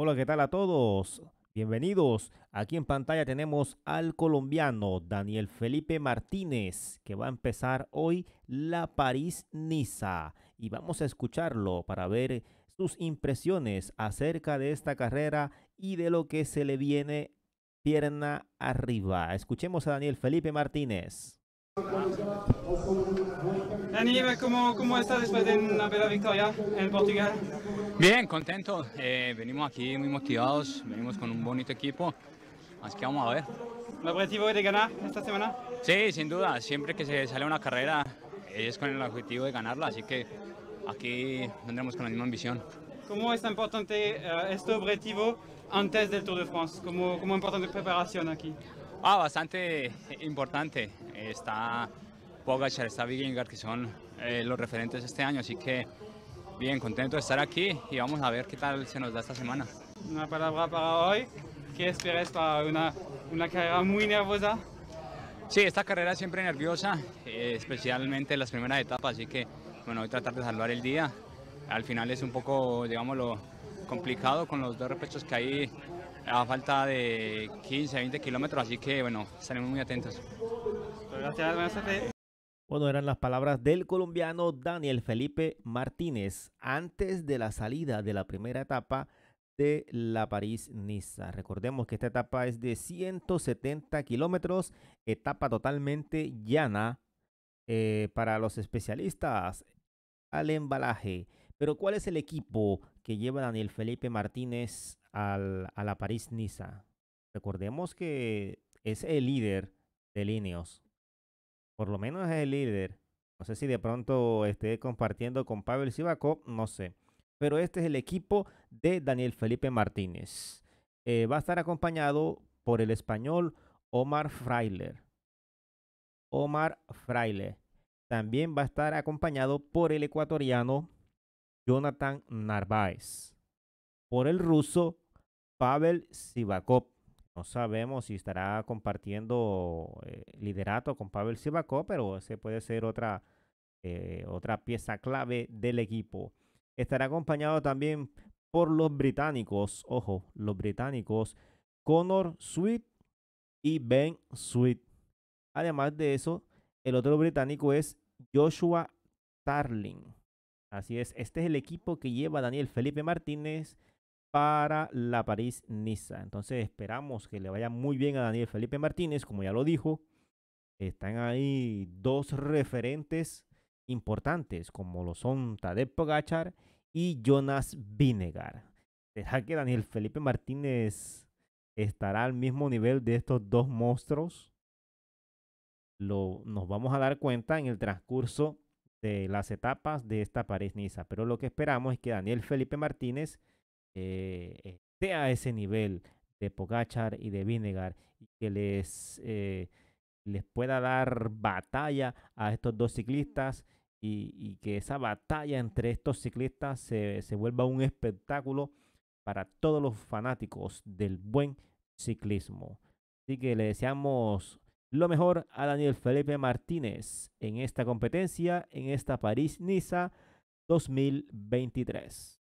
Hola, ¿qué tal a todos? Bienvenidos. Aquí en pantalla tenemos al colombiano Daniel Felipe Martínez, que va a empezar hoy la París-Niza. Y vamos a escucharlo para ver sus impresiones acerca de esta carrera y de lo que se le viene pierna arriba. Escuchemos a Daniel Felipe Martínez. Aníbal, ¿cómo, ¿cómo está después de una bella victoria en Portugal? Bien, contento. Eh, venimos aquí muy motivados, venimos con un bonito equipo, así que vamos a ver. ¿El objetivo es de ganar esta semana? Sí, sin duda. Siempre que se sale una carrera es con el objetivo de ganarla, así que aquí vendremos con la misma ambición. ¿Cómo es importante eh, este objetivo antes del Tour de France? ¿Cómo, cómo importante preparación aquí? Ah, bastante importante está Pogachar, está que son eh, los referentes este año, así que bien, contento de estar aquí y vamos a ver qué tal se nos da esta semana. Una palabra para hoy, que esperas para una, carrera muy nerviosa? Sí, esta carrera siempre nerviosa, eh, especialmente las primeras etapas, así que bueno, hoy tratar de salvar el día. Al final es un poco, digámoslo, complicado con los dos repechos que hay a falta de 15, 20 kilómetros, así que bueno, estaremos muy atentos. Bueno, eran las palabras del colombiano Daniel Felipe Martínez antes de la salida de la primera etapa de la París-Niza. Recordemos que esta etapa es de 170 kilómetros, etapa totalmente llana eh, para los especialistas al embalaje. Pero ¿cuál es el equipo que lleva Daniel Felipe Martínez a la París-Niza? Recordemos que es el líder de Líneas por lo menos es el líder. No sé si de pronto esté compartiendo con Pavel Sivakov, no sé. Pero este es el equipo de Daniel Felipe Martínez. Eh, va a estar acompañado por el español Omar Freiler. Omar Freiler. También va a estar acompañado por el ecuatoriano Jonathan Narváez. Por el ruso Pavel Sivakov. No sabemos si estará compartiendo eh, liderato con Pavel Sivakov, pero ese puede ser otra, eh, otra pieza clave del equipo. Estará acompañado también por los británicos, ojo, los británicos Connor Sweet y Ben Sweet. Además de eso, el otro británico es Joshua Tarling. Así es, este es el equipo que lleva Daniel Felipe Martínez para la París-Niza. Entonces esperamos que le vaya muy bien a Daniel Felipe Martínez, como ya lo dijo. Están ahí dos referentes importantes, como lo son Tadej Pogachar y Jonas Vinegar. ¿Será que Daniel Felipe Martínez estará al mismo nivel de estos dos monstruos? Lo, nos vamos a dar cuenta en el transcurso de las etapas de esta París-Niza. Pero lo que esperamos es que Daniel Felipe Martínez eh, esté a ese nivel de Pogachar y de Vinegar y que les, eh, les pueda dar batalla a estos dos ciclistas y, que esa batalla entre estos ciclistas se, se, vuelva un espectáculo para todos los fanáticos del buen ciclismo. Así que le deseamos lo mejor a Daniel Felipe Martínez en esta competencia, en esta París-Niza 2023.